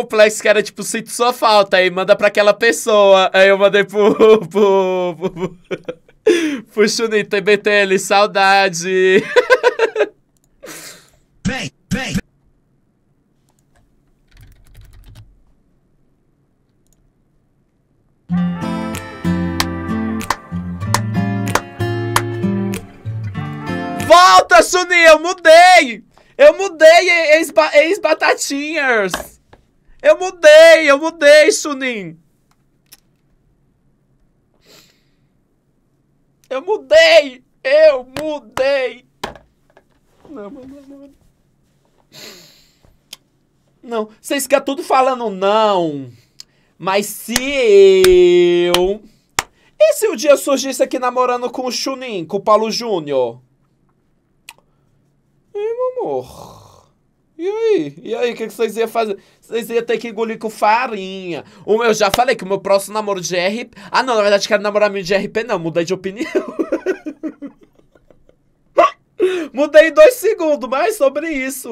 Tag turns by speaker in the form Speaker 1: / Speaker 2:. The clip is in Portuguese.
Speaker 1: complexo que era tipo, sinto sua falta, aí manda pra aquela pessoa. Aí eu mandei pro. pro. pro, pro Chunin, TBT, ele, saudade.
Speaker 2: Vem, vem.
Speaker 3: Volta, Chunin, eu mudei! Eu mudei, ex-batatinhas! Ex eu mudei, eu mudei, Sunim.
Speaker 2: Eu mudei! Eu mudei! Não, não, não,
Speaker 4: Não, vocês ficam tudo falando não. Mas se eu... E se o um dia surgisse aqui namorando com o Chunin, com o Paulo Júnior?
Speaker 2: Meu amor...
Speaker 4: E aí? E aí, o que, vocês iam fazer? Vocês iam ter que engolir com farinha. O eu já falei que o meu próximo namoro de RP. Ah, não, na verdade, quero namorar meu de RP, não. Mudei de opinião. Mudei em dois segundos, mas sobre isso.